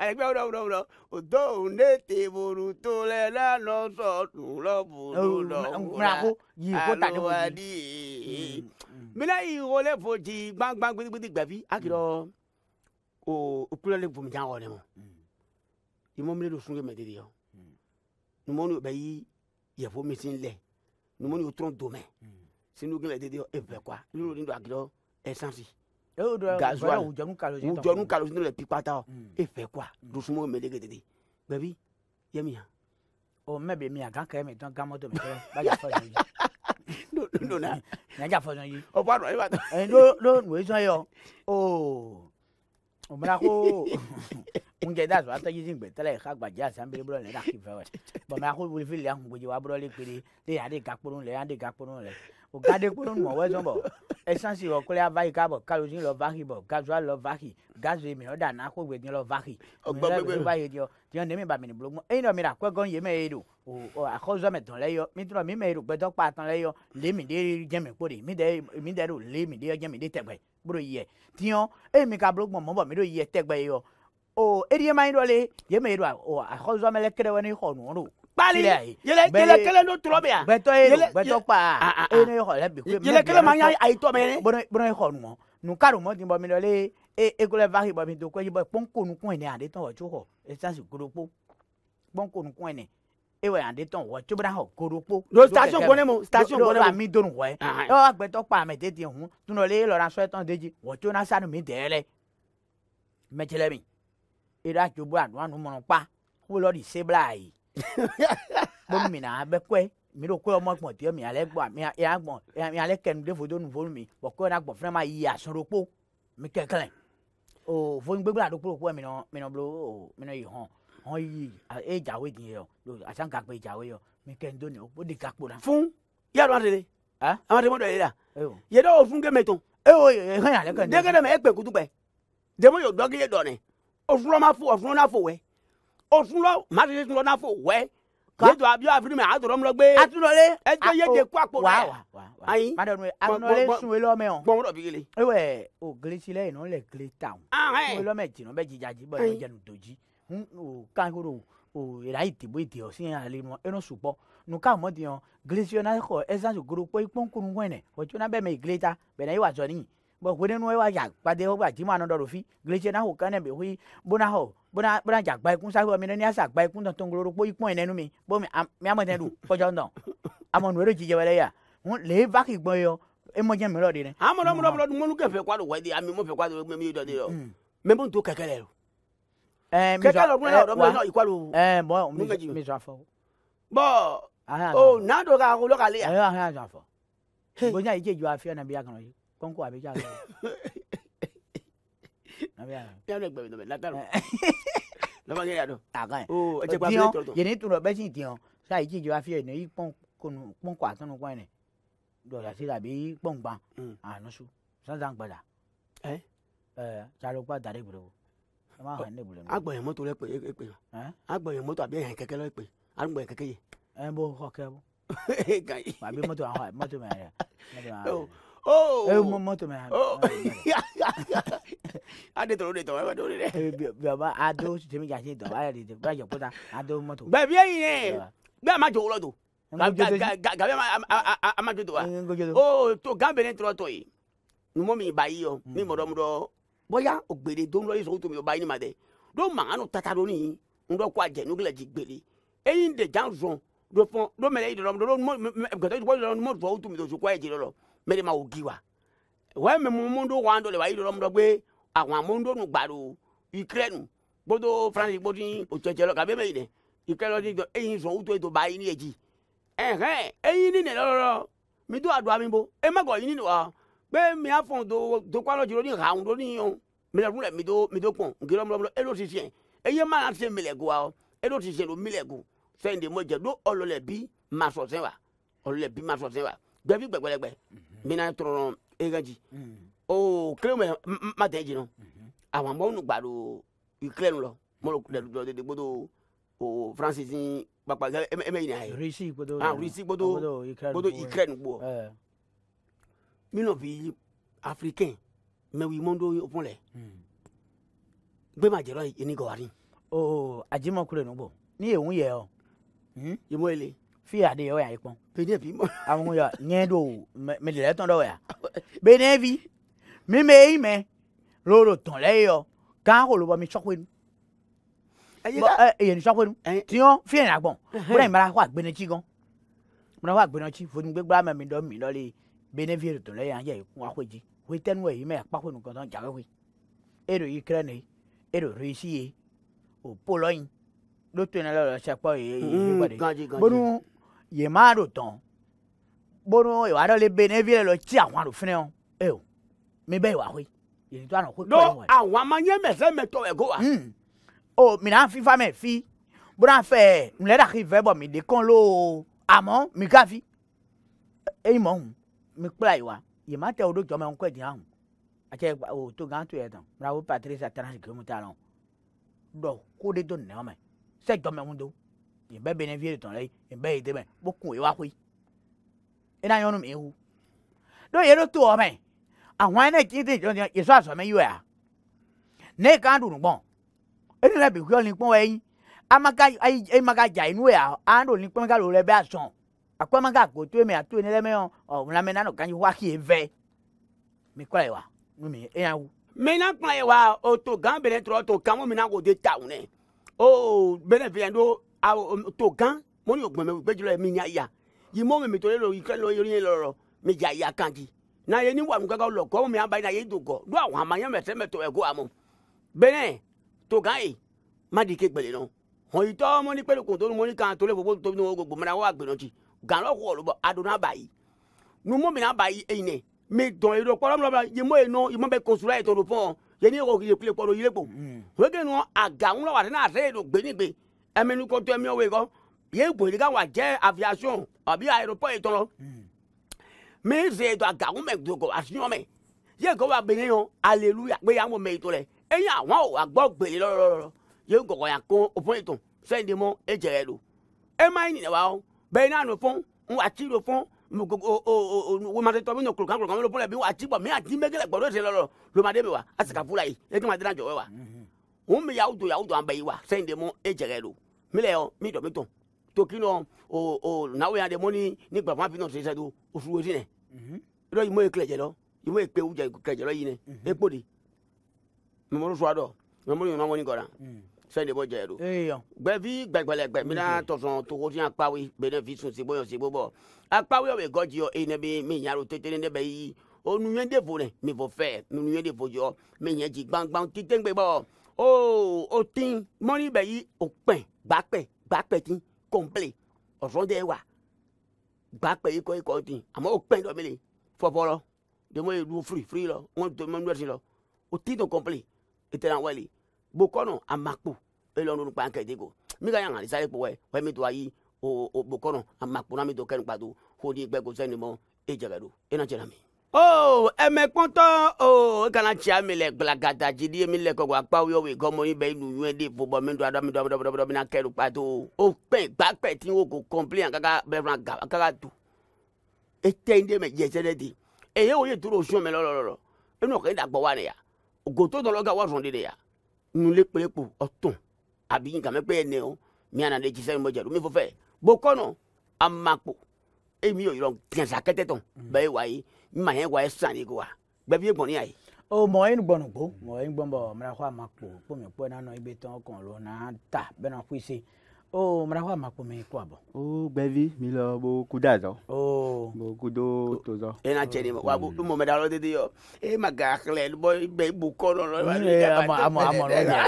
alẹgbẹ wúlọ wúlọ wúlọ òtó òǹdè tèbòrò tó lẹ lánà sọtù lọbùrù lọwúra àlùwádì mina yìí wọlé fojì gbangban gbidigbidi gbàbí akidọ o kulẹlẹ bomijan wọlé mọ ìmọ mi lè do sunjẹ mẹtẹrẹ yọ ìmọ ní o bẹ yí yẹfọ mi ti ń lẹ numuni hmm. o tɔrɔn domɛ sinu gɛlɛ de de e bɛ kuwa n'o de do a gɛlɛ ɛsansi gazuwa wujɔnu kalosi n'o de pipa ta e fɛ kuwa dusumu meleke de de bɛɛbi yɛ mi yan. o mɛ bɛ mi yan gan kɛrɛ mi dɔn gan mɔtɔ mi kɛrɛ b'a fɔ yan ye. n'o na yan y'a fɔ yan ye. o b'a dɔn e b'a dɔn. ɛɛ n'o n'o n'o ye jɔn ye o. o mɛra ko unge that's what after using betala ka gbaja sambele bro le rakhi fewa bo ma ko wuli fili an goje wa bro le pere le ade ka porun le ade ka porun le o gade porun mo we zombo essence o ko le avai ka bo ka lo jin lo vahi bo ka zo lo vahi gas we mi oda na ko gbe jin lo vahi o gba gbe ba ye dio dio ne mi ba mi ni blog mo e no mi ra ko gon ye me edo o a ko zo me ton le yo mi tro mi me ro gbe do pa tan le yo le mi de je mi ko de mi de mi de ro le mi de je mi de tegbe bro ye mi ka blog mo mo mi do ye tegbe yo o eriye ma yi dɔ le ye ma yi dɔ o a xɔ zɔmɛlɛ kɛrɛ wɛ ni xɔ nu ro. kpali yɛlɛ yɛlɛ kelen do tɔrɔ bɛ yan. bɛtɔ ye bɛtɔ kpa e ne xɔ lɛ bi. yɛlɛ kelen ma n y'a yi tɔ mɛ. bɔnɔ ye xɔ nu mɔ nuka do mɔ ti mi dɔ le e ekele vahi bɔ mi do ko yibɔ kpɔnko nukun ene ale tɔn wɔ tso xɔ esansi gorokpo kpɔnko nukun ene ewɔ ale tɔn wɔ tso bena gorokpo. lo station gbɔnɛ mo station gbɔnɛ mo ami donu ah, ah. e wɔ ye ewɔ agbɛtɔ kpa amɛ tete hun tunɔ le e lɔra sɔ ira jobo aduanu mọrọ pa wọlọ di sebla yi bomina bẹ kọẹ mi do kọẹ ọmọ gbọn tiẹ mi alẹ gbọn mi ya gbọn mi alẹ kẹnu de foto nu fonu mi bọ kọẹ na gbọn fẹnẹ ma yi asọrọkpo mi kẹkẹlẹ o fonu gbẹgbẹ adu kuro kọẹ minọ minọ bolo o minọ yi hàn hàn yi e jawe di yẹ yọ asankakpe jawe yọ mi kẹnu do ni o o de kakpo la. fún yàrá wa tètè àwọn tèmọ dọ yìí la yẹ dọw fún kémẹtọ. ẹ o hàn yàrá kẹnu. dẹgẹdẹ mẹ ẹ gbẹ kutu gbẹ dẹmọ yóò ofurɔ ma fo ofurɔ na fo wɛ ofurɔ ma tètè tún lọ na fo wɛ yéèdò àbí àfin mi àdúró mi lọ gbé àtúnọlé ẹjọ yéèdè kó àpò rẹ ayi àtúnọlé sun elọmẹ hàn gbọmọ dọbi kele. ewé o gilesi lẹyìn náà lẹ gile ta ah, o eh. sun elọmẹ jìnnà bẹ jìjà jì bọyọ jẹnu dòjì o kankoro o ìlà ìdìbò ìdìbò sí àlè mọ ẹnu sùpọ nuka mọ diyan gilesi ọ̀nà ẹ̀kọ́ ẹ̀sán sògoro pé pọ́nkúrú wẹ̀nẹ̀ ọjọ́ náà bẹ́ẹ̀ mẹ́ ìgileta bẹ̀rẹ̀ yóò wà sọ nìyí bɔn ƒo ɖe nu wa dza gbade wo gba dzima nɔ dɔ ɖo fi gletse na ho kane be hui bona ho bona bona dza gba ikun sa ho mi ne nia sa gba ikun tɔntɔn gbolo kpo ikpɔn ene nu mi bo mi miame tɛ ɖu kɔjɔ ŋdɔ amɔ nu ɛrɛ dzidze wɛlɛ ya ŋu le va ki gbɔ yɔ emɔ dze mi de ne. amɔ lɔ mɔlɔ mm. mɔlɔ mɔlu kɛ fɛ kɔ do wɛdi ami mɔ fɛ kɔ do mi dɔ de lɔ mɛ mo n to kɛkɛ lɛ o. kɛkɛ lɔ gbɔn lɔ gbɔn lɔ ikɔ lo. ɛɛ bɔn mi zɔn afɔ. bɔn o n'a dɔ ka wolo k'ale ya. Eh, ayiwa a y'a zɔn afɔ. bonya yi tɛ jɔ a fiyɛ na bi kọ́ńkọ́ àbí jà lọ. yàrá gbẹ̀mí lọ́bẹ̀ látàrú lọ́bàá kẹ́ yàtọ̀. àkàn yẹn yẹn ní tùrọ̀ bẹ́ẹ̀ sì tiẹ̀ sáà ìjì ìjọba fi ẹ̀nà yìí pọ́ńkọ́ àtúnú pọ́n ẹ̀nẹ̀ dọ̀dà sí tàbí pọ́ǹgbà ànúṣu sọ́dà ń padà. ẹ ẹ jalo pa dàrí ìbùdó ẹ má hàn ní ìbùdó. agbọ̀yàn mọ́tò rẹ pé é pè agbọ̀yàn mọ́tò àbí ẹ̀yàn kẹ̀kẹ́ lọ́ọ́ pè agbọ̀yàn kẹ̀kẹ́ yìí. ẹ bó oh ẹ mọ mọtò mi àná adé tọrọ de tọrọ ẹ bá dọrọ dẹ. bàbá adó tèmi jà sí dọ̀bà yẹn de bá jẹ kúta adó mọtò. bẹẹbi eyin yẹn bẹẹ ma jọ wọlọ tó gabi a ma jọ tó wa o tó gan bẹ ne tọrọ tọ ye numu mi ba yi yọ mi mọdọ mọdọ bóyá o gbèrè don dɔ yi sɔgɔ tomi o ba yi ni ma dɛ do mankan tata do ni n dɔ kó a jɛ n'o ji gbèrè eyin de jan do fɔn do mɛlɛ yi dɔrɔn do mɔ gɛtɛ yi dɔrɔn mɔ dɔw tomi do so kó a ye jeli mẹ́rin máa wò gí wa wẹ́ẹ́ mi mú mú ndó wà dọ̀lẹ̀ wà yí lọ́rọ́ gbé àwọn amúndó nu gbàdo Ukraine nu France gbódì òtútù lọ kàbí mẹ́yìn dẹ̀ Ukraine lọ́dún ìjọ eyín sọ wútó ètò bá yín ní ẹ̀jì ẹ̀hẹ́n eyín ní nìyẹn lọ́rọ́ mi tó àdó àmì bo ẹ e má yín nínú wa pé mi á fọ̀n tó tó kọ́ lọ́jọ́ lóní hàn lóní yàn mi lọ́dún rẹ̀ mi tó mi tó pọ̀n nkiri ọmọ ọmọ ẹ ló ti sẹ́n eyín má mina tɔrɔ egaji mm. o kelen mɛ ma tɛ jina àwọn bɔ nu gbàdo ikilẹ nu lọ mọlọ lẹdudọ dede gbọdọ o faransi sin kpakpa ẹmẹ yìí n'ayẹ rusi gbọdọ ah rusi gbọdọ gbọdọ ikilẹ nu gbọ eh. minnu bi afirikɛn mɛ wi mɔndo opon lɛ gbɛma jɛrɛ yi o a ji ma kule nu bɔ ni ye n yɛ o. yemɔ hmm? hmm? ye le fiya de oya ikpɔn. bene bi mo. amu ya nye do mɛ tɔn dɔ ya bene bi mi me yi mɛ lóòrò tɔn lɛ yɔ gan kò lóbɔ mi sɔkò inu. ɛyẹ ɛyẹ ni sɔkò inu tiɲɔ fiya na gbɔn wúlò yìí mara kó agbẹnɛtsi gan mara kó agbẹnɛtsi fonigbegba mɛ mi dɔ mi dɔ le bene fiya tɔn lɛ yan yɛ ikun akɔ dzi wo tɛnu yi mɛ akpakò nu kɔtɔn jawe koe e do ukraine e do russie o polɔnyi lótò yìí lọ lọ sẹpọ yìí yìí gbọdẹ yema ɖo tɔn bono ewa ɖe le be ne vi le lɔ tsi ahwa ɖo fene o e mi be ewa hoe yeli to anɔ hoe kɔlɔn wɛ. no awa ma nye mɛsɛ mɛ tɔ ɛgo wa. Hmm. o mina fi fa mɛ fi bona fɛ nlɛ da ki vɛ bɔ mi de kɔn lo amɔ mi ka fi eyi mɔ ŋu mi kpla yi wa yema tɛ o do jɔmɛ ŋkɔ di hàn atsɛ o to gan e to yɛ tán mura ko patrice atana si kiri mu ta lɔn dɔ ko de do nɛɛma sɛ jɔmɛ ŋu do yẽba be ne vɩɩr tõra yẽba yeetame bɩ kũ y wa koe y na yõnem ẽ hu do yelo tʋʋme a wãn na kẽ tɩ tõ y soa soame yi a n do lĩkpõ me ka loolɛ bɩ a sõ a kpãma ka ko toe me a toe ne lɛ me la me nano kãnyi hoa kɩ vɛ mi kɔla yi wa numi e yã wu mina kpã ye wa o to gã bene tɔrɔ to kamo mina ko de taune Um, to gan mo ni ogbon me bejulo mi nya ya yi mo mi to le lo ike lo yin loro mi ja ya kanji na ye ni wa mi gaga lo ko mi aba na ye do go do awon ama yan mete meto e go amo bene to gan e ma di ke gbele no hon yi to mo ni pelu ko to mo ni kan to le bobo to ni wo gbogbo mara wa gbe no ti gan lo ko lo bo aduna bayi nu mo mi na bayi e ni mi dɔn yi do kpɔlɔ mi lɔbila yi mo yi No yi mo bɛ konsula yi e to do pɔn yɛ ni yɛ ko yɛ kule kpɔ do yi le ko. Hmm. wege nu agaŋu la wa tɛ na se do gbenigbe ɛmɛ nukɔ tɔ ɛmɛ wɛ kɔ yɛ gbɔdɔ ka wa jɛ aviation àbí aéroport yɛ tɔlɔ mɛ zɛ do agagun mɛ dogo asiɲɔ mɛ yɛ gɔ wa bene yɔ aleluya gbɛ yamu mɛ itɔ lɛ eyi àwọn agbɔ gbele lɔlɔlɔ yɛ gɔgɔ ya kó o fún itɔ sɛn de mɔ e jɛ yɛ do e ma yi ɲinɛ wa o bɛyi n'a nɔ fún n wa ti do fún womade tɔ bi nɔ kulokan kulokan mi lɔ fún lɛ bi wa ti bɔ mi a ti mɛ gɛlɛ gbɔdɔ se lɔlɔ lomade mi wa a sɛ ka fu la yi e kama dira jɔ wɛ wa umme yaudu yaudu ambeiwa sende mo ejerelo eh, mile yo mi do mi ton to kino o o nawo ya de mo ni ni gbagba bi no se se do ofuwo ti ne mhm lo imo ekleje lo imo epe uje ekleje lo yi ne mhm. epo di mo mo so ado mo mo ni no mo ni gora sẹ́ni bọ́ jẹ́ ẹ̀rọ. gbẹ̀bí gbẹ̀gbẹ̀lẹ̀gbẹ̀ mi náà tọ̀sán tó ti hàn pàwé bẹ́ẹ̀ fi sùn sí bóyọ̀ sí bóbọ̀. apáwé ọ̀wẹ̀ gọ́jì ọ ẹ̀yìn ẹ̀bí mi ìyàrá tètè níbẹ̀ yìí onuyẹ́ndẹ̀fọ̀ rẹ̀ mi fọ̀ fẹ́ onuyẹ́ndẹ̀fọ̀ jọ mi yẹn jì gbangban títẹ́ngbẹ̀ bọ̀ o o tin mɔni bɛ yi o kpɛn gbakpɛ gbakpɛ tin kɔnple ɔsɔn tɛ wa gbakpɛ yi kɔ yi kɔ tin àmɔ o kpɛn dɔ mele fɔfɔlɔ demo ye du firi firi lɔ ŋɔ do mɔni dɔ ti lɔ o tin tɔ kɔnple etena wali bokɔnɔ amakpo elɔnu nukpa kɛ de ko mi ka yan alisa ye kpɔ wɛ wɛ mi to ayi o o bokɔnɔ amakpo na mi to kɛ nukpa to ko ni gbɛ ni mɔ e jɛgɛ do Ena na jɛra mi o emekpɔtɔ o kana tsia mi le gblagada dzi di mi le kɔkɔ akpawo yɔ wi gɔmɔ yi bɛ inu nyuie di fobɔ mi do aɖɔ mi do aɖɔ mi do aɖɔ mi na kɛ do kpato o kpɛ gbakpɛ ti wo ko kɔmplen kaka bɛ fana ga kaka do ete yi de mɛ dzɛsɛ de di eye o ye turu o sɔn mɛ lɔlɔlɔ enu ɔkɛ da gbɔ wa ne ya goto dɔlɔ ka wa sɔn de de ya nule kpele kpo ɔtɔn abi yin kame kpe ene o miana de dzisɛ mi bɔ dza do mi fɔ fɛ bokɔnɔ amakpo emi yɔ yɔrɔ tiɲɛsa kɛtɛ tɔn bɛɛ ye wa ye. Mm ma yẹn wa san yi ko wa gbẹbi ye gbọni ya ye. o mɔ ye gbɔnu gbo mɔ ye gbɔn bɔ mɛrakɔ a ma kpo kpomi kpo n'a nɔ i bɛ tɔn kɔn lo ta bɛna kó i se o mɛrakɔ a ma kpo mi kó a bɔ. o gbɛvi mi lɔ bo kuda zɔ. o bo kudo to zɔ. e na cɛ de ma wa bo mɔmɛ da yɔrɔ de de yɔ e ma gaa xlɛ bɔ bɛ i bo kɔ lɔ lɔ. a mɔ a mɔ a mɔ lɔ ya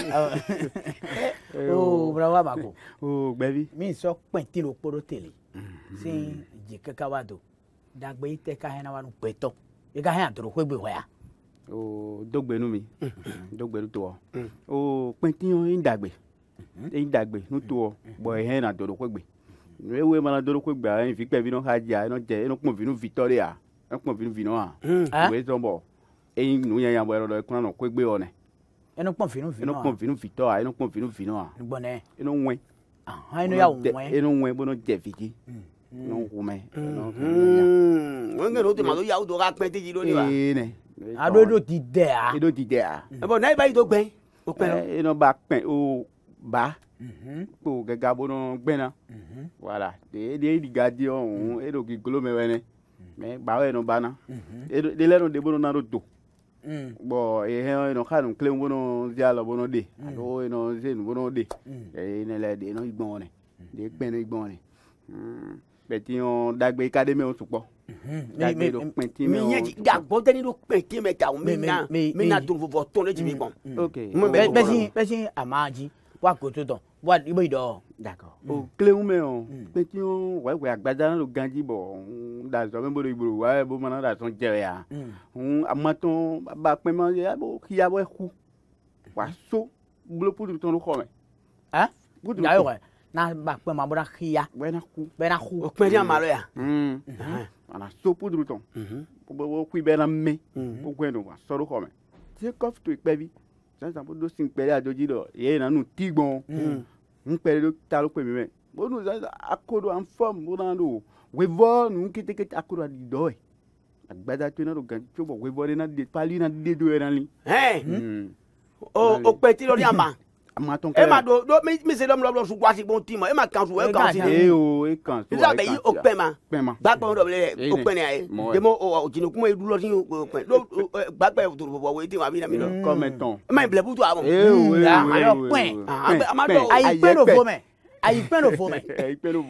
o mɛrakɔ a ma ko. o gbɛvi. mi sɔ pɛnti lo kporo tele. sin dagbe yi tɛ ka hɛn na wa nu gbɛtɔ i ka hɛn a doro ko gbe hɔ ya. o dogbenu mi mm-hmm. dogbenu tɔ mm. o pɛntiɲɔ yi dagbe yi dagbe nu tɔ bɔn hɛn na doro ko gbe ewe mana doro ko gbe a yi fi kpɛ vinɔ ka jɛ a yi jɛ yi kpɔn vinu vitɔ de ya yi kpɔn vinu vinɔ wa o ye sɔn bɔ eyi nu yɛ yan bɔ yɔrɔ dɔ yi kuna nɔ ko gbe wɔ nɛ. ɛnu kpɔn vinu vinɔ wa ɛnu kpɔn vinu vitɔ wa ɛnu kpɔn vinu vinɔ wa. gbɔnɛ ɛnu wɛn. ɛnu y'aw wɛn ɛnu wɛn bɔnɔ jɛ fiti nongume nongume tomati yawu dɔ ka pɛn teji lóni wa. a do edo ti dɛ a. edo ti dɛ a. ɛ bɔn n'a ye ba to gbɛn o pɛn lɔ. ɛ n'o ba pɛn o ba kó gẹ́gẹ́ abóná gbẹ́nà wàrà èdè ìdìgá di ọ̀hún èdè òkè golo mẹ́wẹ́rẹ́ mẹ́ gbàwé ẹ̀nu bana èdè lẹ́nu de bóná náà tó bọ̀ ehẹ́ ẹ̀nu kánú kílẹ̀ bóná zíà lọ bóná dé àlọ́ ẹ̀nu zéènù bóná dé ẹ̀yìn ẹ̀lẹ́dẹ̀ ẹ̀nu ìgbọ̀n rẹ̀ ẹ̀dẹ̀ pẹ̀lú ìgbọ̀n rẹ̀ pẹ̀tí wọn dagbe kade mhm. mi wọn tún pọ̀. dagbe do pẹ̀tí mi wọn tún pọ̀. mi yẹ gagbọ́ dẹ́ni do pẹ̀tí mi ta mi na mi na dun fọfọ tọ́lé ti mi gbọ́n. Mm, mm. ok bẹ́sìn bẹ́sìn a máa jí mm. wà kó tó tán wà i bẹ́ dọ̀. d'accord o kilenw mɛ o pɛtɛ o wɛwɛ agbadala lo ganji bɔ dasɔn mi bolo ibolo wa bo mana dasɔn jɛ ya a ma tɔn ba kpɛmɛ ya bo kiyabɔ ku wa so bolo putu tɔn do xɔ mɛ. ɛ putu na ba kpɛ ma na xiya. bɛɛ na ku bɛɛ na ku. o kpɛ di a ma lɔ yan. ana so puduru tɔn. o kui bɛɛ na mɛ. o gɛn don wa sɔrɔ kɔmɛ. tiɲɛ kɔfi to ikpɛ bi sisan bó do sin kpɛlɛ adoji dɔ yeye nanu ti gbɔn. n kpɛlɛ do ta ló kpɛ mi mɛ. bó nu sisan akodo an fɔm bó na do wevɔ nu ketekete akodo adi dɔ yɛ agbada tó na do gan tso bɔ wevɔ de na de pali na de do yɛ na li. o kpɛ ti lɔ ni a ma ma tɔn kɛlɛ. e ma do do mi mi se lɔmulɔ lɔ sugu asi bon ti eh ma e ma kan su e kan si de. e o e kan su a ye kan si a. i o pɛn ma gbagbɛn dɔ bɛ o pɛn ne a ye demo o jini kuma ye dulɔsi o pɛn do gbagbɛn torobɔbɔ o ye ten wa a b'i na mi lɔ. kɔmɛ tɔn. e ma ɲi bilɛ butu a mɔ. e o e o e o pɛn pɛn ayi pɛn do fɔ mɛ ayi pɛn do fɔ mɛ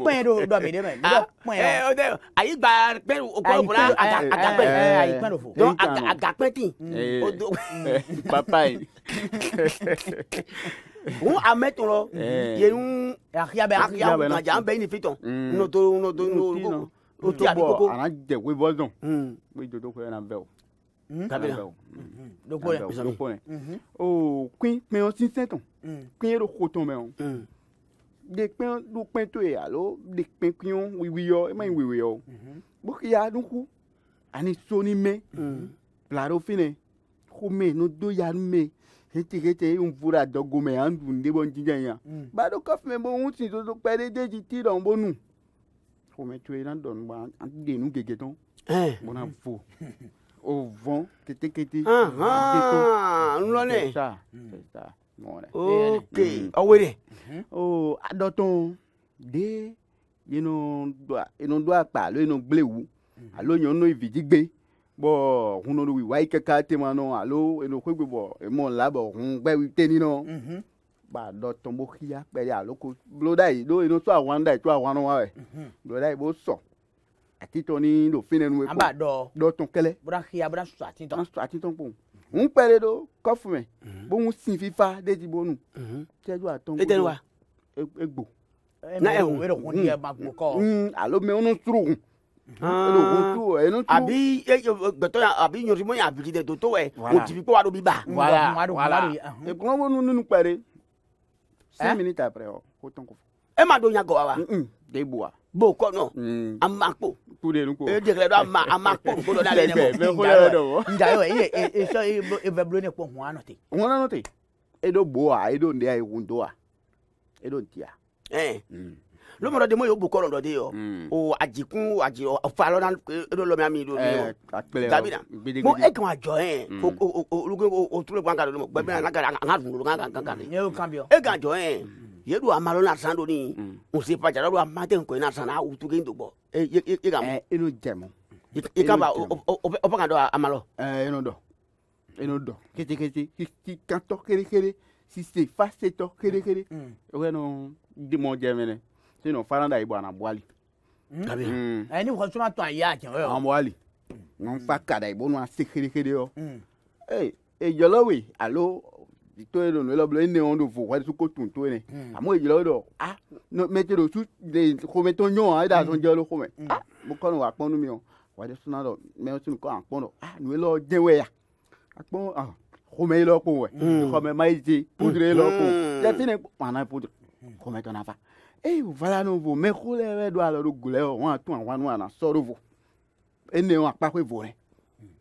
pɛn do dɔ mi de mɛ. ɛ o tɛ ayi gba pɛn o kɔrɔ kunna a ka a ka pɛn. ayi pɛn do fɔ. dɔn a ka pɛn ten. papa ye n a mɛ tɔrɔ yen akiya bɛ akiya na jan bɛɛ ni fitɔn n'o to n'o to n'o ko o ti a bi koko. a na jɛ ko i bɔ dɔn ko i dodo ko yɛrɛ na bɛ o. kabila dɔkɔ yɛ dɔkɔ yɛ o kun kpɛn sinsɛn tɔn kun yɛrɛ ko tɔn mɛ o de kpɛn do kpɛn to ye alo de kpɛn kun wiyɔ e ma ɲi wiyɔ o bɔkiya nuku ani soni mɛ mm. pilaro fɛnɛ ko mɛ n'o do ya mɛ hiti hiti mvura dɔgome andu ndebo njinja ya mm. bado kɔfime bo ŋuti toto kpɛre deji ti dɔn bo nu xɔme tso yina dɔn ba de nu gege tɔn bona vo o vɔn ketekete nlɔnɛ ok ɔwere o adɔtɔn de yinu do akpa alo yinu gble wu mm-hmm. alo yinu ivi digbe bɔ hunɔlu wi wayi kɛkɛ tema nɔ alo enokogbe bɔ emɔ nla bɔ hun gbɛwi teni nɔ ba dɔ tɔnbɔ xia kpɛri alo ko bloda yi do eno tso awan da yi tso awan wa wɛ bloda yi bo sɔ atitɔ ni do fi nenu eko aba dɔ dɔ tɔn kɛlɛ bɔra xia bɔra sɔ atitɔ bɔra sɔ atitɔ kpɔn hun kpɛri do kɔfume bo hun sin fifa de ti bo nu tɛju atɔn do egbo na ehun alo mɛ onu surukun. Abi, ah, àbí gbẹtọ yan àbí yorùbá yan àbí dẹ tó tó ẹ o ti fi kó wa do bí ba. wala wala ìkùnà wo nínú pẹ̀rẹ̀ cinq minutes après ọ kó tán kó. ẹ má dọ̀nyà gọ̀ wa wa. de bu wa. bó kọ́ nọ mm. a ma kó. kú de nu ko. e jẹgẹrẹ dọ a ma a ma kó nkolo n'ale ni mọ. mẹ kó yẹrẹ dọ wọ. njayọ iye esọ ebe bulon ne kpọ hun anọ te. hun anọ te. e do bo wa e do ndeya e kun do wa e do ntiya lomɔdɔ de mo y'o bu kɔrɔ dɔ de yɔ mm. o ajikun aji falɔna na lɔmɛ ami do de yɔ dabi na mo e kan ka eh, jɔ yɛn o o o o tulu gan ka do gbɛ bɛ an ka an ka dunkolo gan kan kan de e kan jɔ yɛn yedu amalo na san do ni nse pajara do amate nkɔyi na san na awutuge do bɔ e e ka mɔ. ɛ inu jɛmu. i ka ba o bɛ ka dɔn amalɔ. ɛɛ inu dɔn inu dɔn ketekete kikantɔ kerekere sise fasetɔ kerekere mm. o bɛ n'o dimɔ jɛ mɛnɛ sinon faranda ye bwana bwali kabi ayi ni kɔnsuma tɔ a ye a tiɲɛ o yɔrɔ an bwali n'an ka da i b'o n'an se kerekere yɔ ee ejɔlɔwe alo to ye don lɔbɔ e nɛɛn do fo wali ko tun to ye a m'o ejɔlɔwe dɔ a mɛtɛ do su de xɔmɛ tɔ ɲɔgɔn e da sɔn jɛlo xɔmɛ a mo kɔni wa kpɔnu mi o wali suna dɔ mɛ sunu kɔ a kpɔn dɔ a nu ye jɛwɛ ya a kpɔn a xɔmɛ ye lɔ kun wɛ xɔmɛ ma je pudure ye lɔ kun jate ne kpana pudure xɔmɛ nafa eye wòvala no vo mɛ xo lɛ ɛwɛ do alɔ do golɛ wɔ wɔn ato àwọn anú àná sɔ do vo ene wɔn akpakoe vo rɛ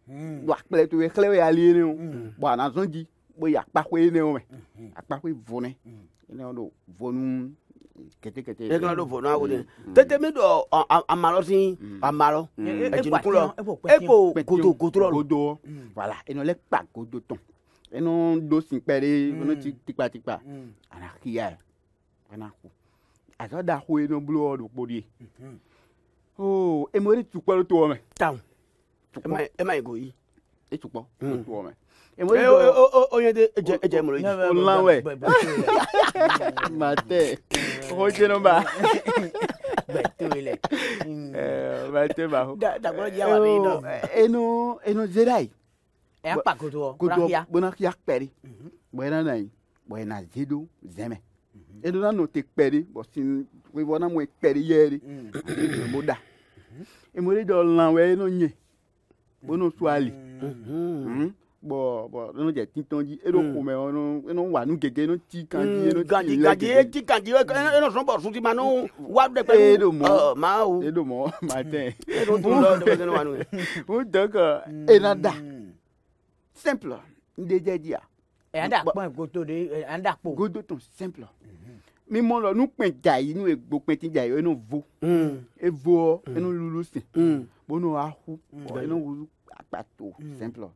do mhm. akplɛ to exlɛ wɛ ali ene wo bɔn anazɔn dzi bo yi akpakoe ene wo mɛ mhm. akpakoe vo nɛ mhm. ene wɔn do vo nu kɛtɛkɛtɛ. e kana do vo nu awo de tete mi do amalɔ si amalɔ ɛdinikulɔ ebo godo godo lɔ godo wala eno lɛ kpa godo tɔn eno do si pɛ de eno ti tikpatikpa ana kiya yɛ ana akada hoe no blo do podie oh e mori tu kwa to me tam e ma ego yi e tu kwa to me e mori o o yede eje eje mo yi online we mate ho je no ba bẹtẹlẹ bẹtẹ ba ho dàgbọ́n jẹ́ àwọn ẹni náà ẹnu ẹnu zerai ẹ̀ apá kodo ọ kodo ọ gbọ́nà kí a pẹ̀rẹ̀ gbọ́nà náà yìí gbọ́nà zedo zẹ́mẹ̀. Mm-hmm. eɖo na nɔ te kpɛ ɖi bɔ si wòbɔ na mo kpɛ ɖi yɛ ɖi mo da emo ɖi dɔ lã wɛ no nye mm-hmm. bo no su ali bɔ bɔ no dze titɔn dzi eɖo ƒome wɔ no eno wa nu gege eno ti kan dzi mm. eno ti lɛ gege gadzi eti kan dzi eno sɔn bɔ sunti ma no mm. wa ɖe pɛ eɖo mɔ maawo eɖo oh, mɔ ma tɛ eɖo tu lɔ ɖe pɛ ne wa nu yɛ o dɔ kɔ ena da simple n de dze dzia ẹ̀yàndàpọ̀ ìgòtò rẹ ẹ̀yàndàpọ̀. godoton simple mímọ mm-hmm. lọ nù pẹ̀ jà yìí nù egbò pẹ̀ ti jà yìí ẹnu vo mm. evo ọ ẹnu mm. lulu sìn bọ́nù ahu ẹnu wulu akpato simple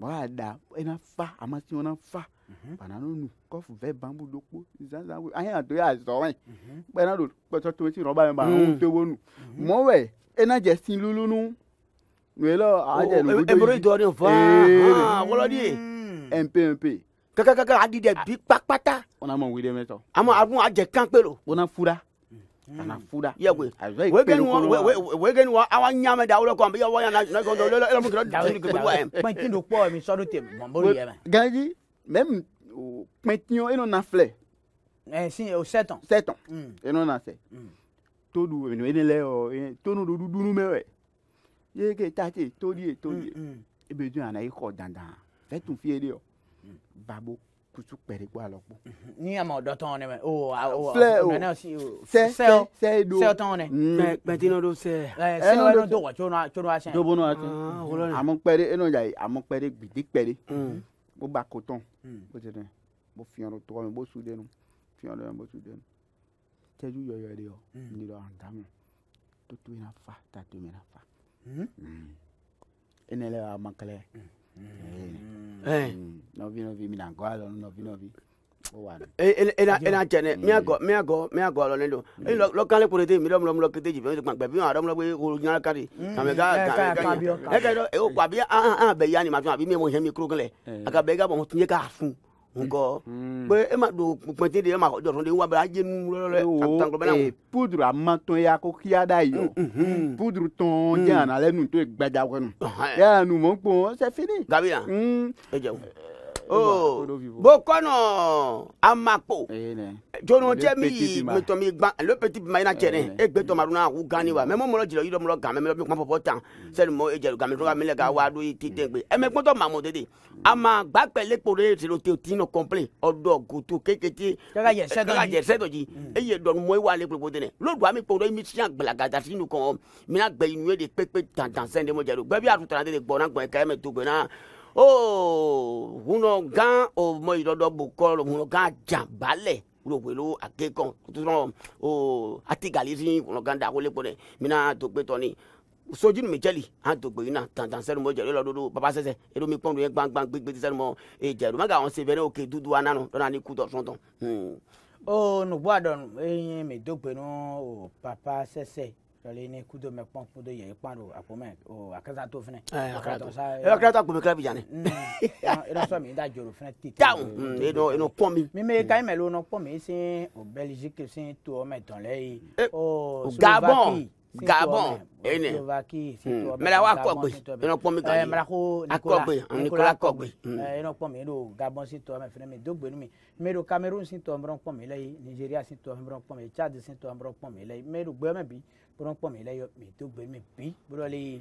bọ́n a da ẹnu afa amasi wọn afa banana nu kọfù fẹ bambu dọkpọ zanzan wo ayé àtọ yà zọrọ yìí pẹ̀lú àdó pẹ̀tọ́ tó ti rọ́bà yẹn bá àwọn mm. tó wọnú mm-hmm. mọ́wẹ́ ẹnu àjẹ sí lulu nù nù ẹ lọ àjẹ nù. ebolo ìjọ ni o fa wọlọdi. mpempe kakakaka adi dɛ bi kpakpata. wọn a ma wele mɛ tɔ. a ma a dun a jɛ kan pe lo. wọn a fura. kana hmm. fura. yagwe wegeni wa wegeni wa awa nyame da awolɔ kɔn bi yawa yana n'a sɔrɔ lɔlɔ ɛlɛ mun kɛra dunu kɛmɛ wa yɛm. do kpɔ mi sɔɔni tɛ mɔmɔri yɛmɛ. gaji mɛmu pɛntiɲɔ eno na filɛ. ɛɛ eh, si o sept ans. sept ans hmm. eno na sɛ. Hmm. tolu ene lɛ ɔ e, tonu do dunu mɛ wɛ yeke tate toli ye toli ye ebe dun yana ikɔ e dandan fɛn babo kutu kpɛrikpɔ alɔkpɔ. Mhm. ni a ma dɔ tɔn ne mɛ o awɔ filɛ o nana si o sɛ sɛ sɛ do sɛ tɔn ne. mɛ pɛtina do sɛ. ɛɛ sɛ wɛrɛ do wa tsono tsono asɛn. dobo n'o asɛn amu kpɛri eno ja ye amu kpɛri gbidi kpɛri bó ba ko tɔn bó tɛ dɛ bó fiyɛn do tɔgɔ mi bó su denu fiyɛn do yɛn bó su denu tɛju yɔyɔ de yɔ nirɔ an ta mɔ toto yina fa tatu yina fa. Mm. Mm. enelɛ a ma kɛlɛ. Eh. Eh. mi novinovi minango alo novinovi ena oh, tsɛnɛ e, miagɔ e, e, miagɔ miagɔ alɔ nɛdo eyi lɔkale kpɔ nete mi lɔmulɔ mulɔ kete jibɛ gbã gbɛbi hã lɔmulɔ gbɛ wolo nyala kari kame ka kame ka ɛkɛ dɔ eyo kɔ abi an bɛ yanni ma mm. eh, fi oh, ah, ah, ah, abi mi mo hɛn mi kuro kɛlɛ a ka bɛ i ka bɔn tiɲɛ k'a fun nkɔ mm. pé e ma do pɛnti de e ma jɔrɔ de wa bɛ a jenu lɔlɔlɔ tankulɔ bɛ na wo. pudru amatɔn ya ko kíá da yi o pudru tɔn jɛn àná lɛ nu tó gbɛdza kɔnɔ yàrá nu kpɔn sɛ fini. gabi yan Oh, oh, bo kɔnɔ amapo jono tɛ mi mitɔ mi gban le petit ma ina tiɲɛ e gbe tɔ ma dun na a ko gani wa mɛ mm. mo mɔlɔ jeli yiri mɔlɔ gan mɛ mi kuma fɔ fɔ tan sani mo e jeli gan mi tɔ ka mi lɛ ka wa do ti tɛ gbe ɛmɛ gbɔtɔ mamu de de ama gbagbɛlɛ kpolo ye zero te ti nɔ kɔnpile ɔdɔ goto kekete kaka jɛ sɛ dɔ ji e ye dɔnu mɔ e wa ale kpolo de dɛ lo do ami kpolo mi siyan gbalagada sinu kɔn mina gbɛ inu ye de kpekpe tantan sɛn de mo jɛ do gbɛbi a tun tana de de gbɔna gbɔn kɛmɛ to gbɛna o hunɔ gã o mɔyidɔdɔ bokɔ hunɔ gã dzabalɛ wulowolo akekɔn tutɔn o atigali si hunɔ gã da wole kpɔnɛ mina togbe tɔni sojú ni mi jẹ́lì à ń dògbò yìí náà tàǹtàn sẹ́nu mọ́ jẹ̀rọ lọ́dọ́dọ́ baba sẹ́sẹ́ èrò mi pọ́n lóye gbangban gbégbé sẹ́nu mọ́ ìjẹ̀rù mẹ́gà maga ṣe fẹ́rẹ́ òkè dúdú wa nánu lọ́nà ní kútọ̀ sọ́tọ̀. Hmm. ó nùgbọ́ àdọ̀nù eyín mi dógbénu ò papa sẹ́sẹ́ tɔle ne kudo mɛ kpɔn kudo yɛ kpɔn do a kpɔmɛ o a kɛra t'o fɛnɛ. ɛɛ a kɛra t'o ɛɛ a kɛra t'o kpɔmɛ kɛra bi jan dɛ. irasɔ mi i da joro fɛnɛ ti. taw e n'o e n'o pɔn mi. mi bɛ kayi mɛ lona pɔn mi se o bɛliziki se to mɛ tɔnlɛ ye. o gabɔn gabɔn ene mɛra wa kɔgbe eno kpɔm mi gabɔn mɛra ko akɔgbe nikola akɔgbe eno kpɔm mi do gabɔn si tɔ mɛ fɛnɛ mi do gbenu mi mɛ do cameroon si tɔ mɛrɛ kpɔm mi lɛ ye nigeria si tɔ mɛrɛ kpɔm mi chad si tɔ mɛrɛ kpɔm mi lɛ ye mɛ do gbɛmɛ bi pɔrɔn kpɔmi lɛ yɔ mi to gbe mi bi bɔlɔli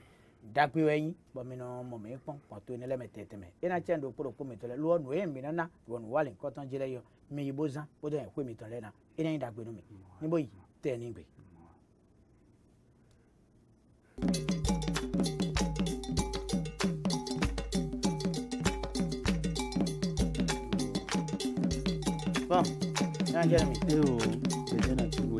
dakpe wɛ nyi bɔmi nɔ mɔmi kpɔn kpɔto ne lɛ mɛ tɛtɛmɛ ena tiɛ do kpɔdo kpɔmi tɔ lɛ lɔ nu eyin mi nana wɔ nu wali kɔtɔn dzi lɛ yɔ mi yibo zan kpɔdo yɛ kpɔmi tɔ lɛ na ena yi dakpe nu mi ne bo yi tɛ ni gbe. bɔn n'a jɛ mi. e o tɛtɛ na ti